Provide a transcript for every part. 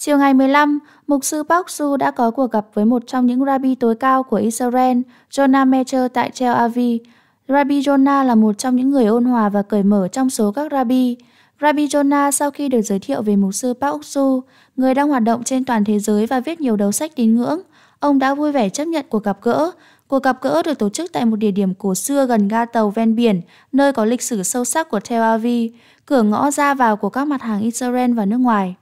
Chiều ngày 15, mục sư Park Su đã có cuộc gặp với một trong những rabbi tối cao của Israel, Jonah Mecher tại Tel Aviv. Rabbi Jonah là một trong những người ôn hòa và cởi mở trong số các rabbi. Rabbi Jonah sau khi được giới thiệu về mục sư Park Su, người đang hoạt động trên toàn thế giới và viết nhiều đầu sách tín ngưỡng, ông đã vui vẻ chấp nhận cuộc gặp gỡ. Cuộc gặp gỡ được tổ chức tại một địa điểm cổ xưa gần ga tàu ven biển, nơi có lịch sử sâu sắc của Tel Aviv, cửa ngõ ra vào của các mặt hàng Israel và nước ngoài.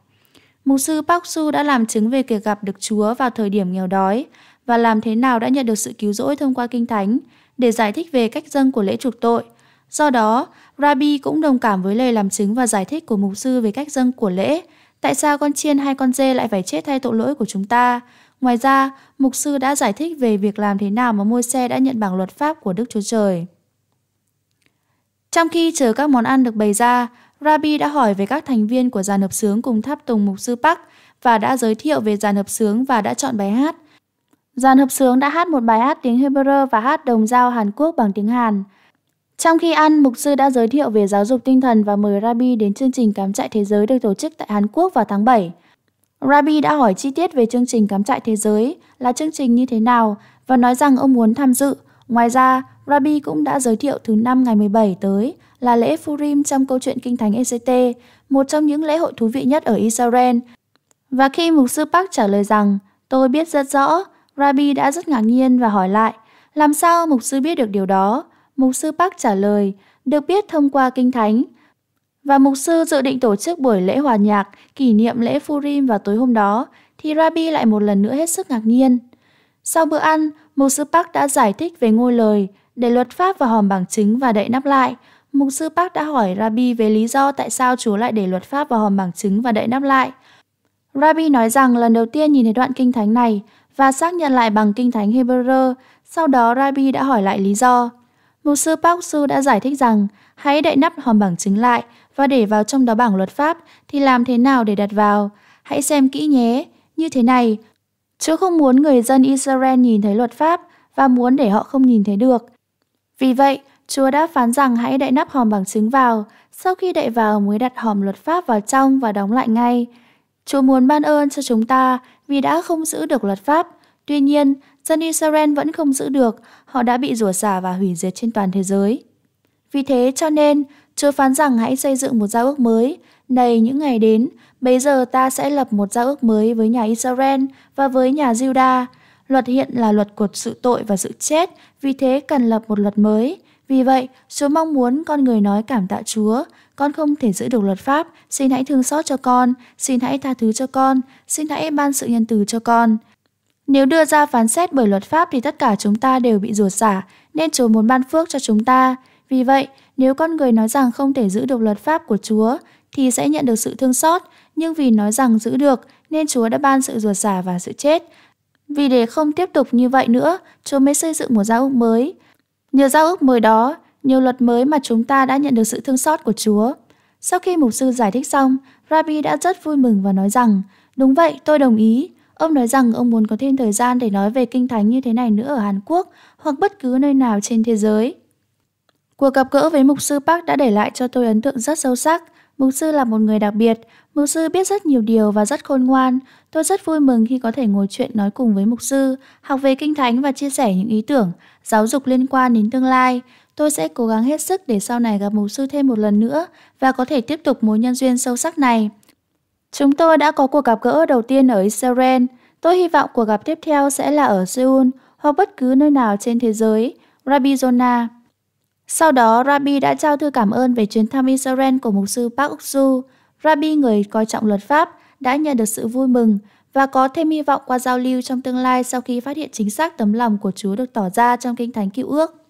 Mục sư Park Su đã làm chứng về việc gặp được Chúa vào thời điểm nghèo đói và làm thế nào đã nhận được sự cứu rỗi thông qua Kinh Thánh để giải thích về cách dâng của lễ chuộc tội. Do đó, Rabbi cũng đồng cảm với lời làm chứng và giải thích của mục sư về cách dâng của lễ, tại sao con chiên hay con dê lại phải chết thay tội lỗi của chúng ta. Ngoài ra, mục sư đã giải thích về việc làm thế nào mà môi xe đã nhận bảng luật pháp của Đức Chúa Trời. Trong khi chờ các món ăn được bày ra, Rabi đã hỏi về các thành viên của dàn hợp sướng cùng tháp tùng mục sư Park và đã giới thiệu về dàn hợp sướng và đã chọn bài hát. Dàn hợp sướng đã hát một bài hát tiếng Hebrew và hát đồng dao Hàn Quốc bằng tiếng Hàn. Trong khi ăn, mục sư đã giới thiệu về giáo dục tinh thần và mời Rabi đến chương trình cắm trại thế giới được tổ chức tại Hàn Quốc vào tháng 7. Rabi đã hỏi chi tiết về chương trình cắm trại thế giới là chương trình như thế nào và nói rằng ông muốn tham dự. Ngoài ra, Rabi cũng đã giới thiệu thứ năm ngày 17 tới là lễ Purim trong câu chuyện Kinh Thánh ECT, một trong những lễ hội thú vị nhất ở Israel. Và khi mục sư Park trả lời rằng, tôi biết rất rõ, Rabi đã rất ngạc nhiên và hỏi lại, làm sao mục sư biết được điều đó? Mục sư Park trả lời, được biết thông qua Kinh Thánh. Và mục sư dự định tổ chức buổi lễ hòa nhạc kỷ niệm lễ Purim vào tối hôm đó, thì Rabi lại một lần nữa hết sức ngạc nhiên. Sau bữa ăn, mục sư Park đã giải thích về ngôi lời để luật pháp vào hòm bằng chứng và đậy nắp lại, mục sư Park đã hỏi Rabbi về lý do tại sao Chúa lại để luật pháp vào hòm bằng chứng và đậy nắp lại. Rabbi nói rằng lần đầu tiên nhìn thấy đoạn kinh thánh này và xác nhận lại bằng kinh thánh Hebrew, sau đó Rabbi đã hỏi lại lý do. Mục sư Park Su đã giải thích rằng hãy đậy nắp hòm bằng chứng lại và để vào trong đó bảng luật pháp thì làm thế nào để đặt vào. Hãy xem kỹ nhé, như thế này. Chúa không muốn người dân Israel nhìn thấy luật pháp và muốn để họ không nhìn thấy được. Vì vậy, Chúa đã phán rằng hãy đậy nắp hòm bằng chứng vào, sau khi đậy vào mới đặt hòm luật pháp vào trong và đóng lại ngay. Chúa muốn ban ơn cho chúng ta vì đã không giữ được luật pháp. Tuy nhiên, dân Israel vẫn không giữ được, họ đã bị rủa xả và hủy diệt trên toàn thế giới. Vì thế cho nên, Chúa phán rằng hãy xây dựng một giao ước mới. Này những ngày đến, bây giờ ta sẽ lập một giao ước mới với nhà Israel và với nhà Judah Luật hiện là luật của sự tội và sự chết, vì thế cần lập một luật mới. Vì vậy, Chúa mong muốn con người nói cảm tạ Chúa. Con không thể giữ được luật pháp, xin hãy thương xót cho con, xin hãy tha thứ cho con, xin hãy ban sự nhân từ cho con. Nếu đưa ra phán xét bởi luật pháp thì tất cả chúng ta đều bị ruột xả, nên Chúa muốn ban phước cho chúng ta. Vì vậy, nếu con người nói rằng không thể giữ được luật pháp của Chúa, thì sẽ nhận được sự thương xót, nhưng vì nói rằng giữ được, nên Chúa đã ban sự ruột giả và sự chết. Vì để không tiếp tục như vậy nữa, chúng mới xây dựng một giao ước mới. Nhờ giao ước mới đó, nhiều luật mới mà chúng ta đã nhận được sự thương xót của Chúa. Sau khi mục sư giải thích xong, Rabbi đã rất vui mừng và nói rằng, đúng vậy, tôi đồng ý. Ông nói rằng ông muốn có thêm thời gian để nói về kinh thánh như thế này nữa ở Hàn Quốc hoặc bất cứ nơi nào trên thế giới. Cuộc gặp gỡ với mục sư Park đã để lại cho tôi ấn tượng rất sâu sắc. Mục sư là một người đặc biệt, mục sư biết rất nhiều điều và rất khôn ngoan. Tôi rất vui mừng khi có thể ngồi chuyện nói cùng với mục sư, học về kinh thánh và chia sẻ những ý tưởng, giáo dục liên quan đến tương lai. Tôi sẽ cố gắng hết sức để sau này gặp mục sư thêm một lần nữa và có thể tiếp tục mối nhân duyên sâu sắc này. Chúng tôi đã có cuộc gặp gỡ đầu tiên ở Israel. Tôi hy vọng cuộc gặp tiếp theo sẽ là ở Seoul hoặc bất cứ nơi nào trên thế giới. Rabbi Jonah sau đó, Rabbi đã trao thư cảm ơn về chuyến thăm Israel của mục sư Park Uksu. Rabbi người coi trọng luật pháp đã nhận được sự vui mừng và có thêm hy vọng qua giao lưu trong tương lai sau khi phát hiện chính xác tấm lòng của Chúa được tỏ ra trong Kinh Thánh Cựu Ước.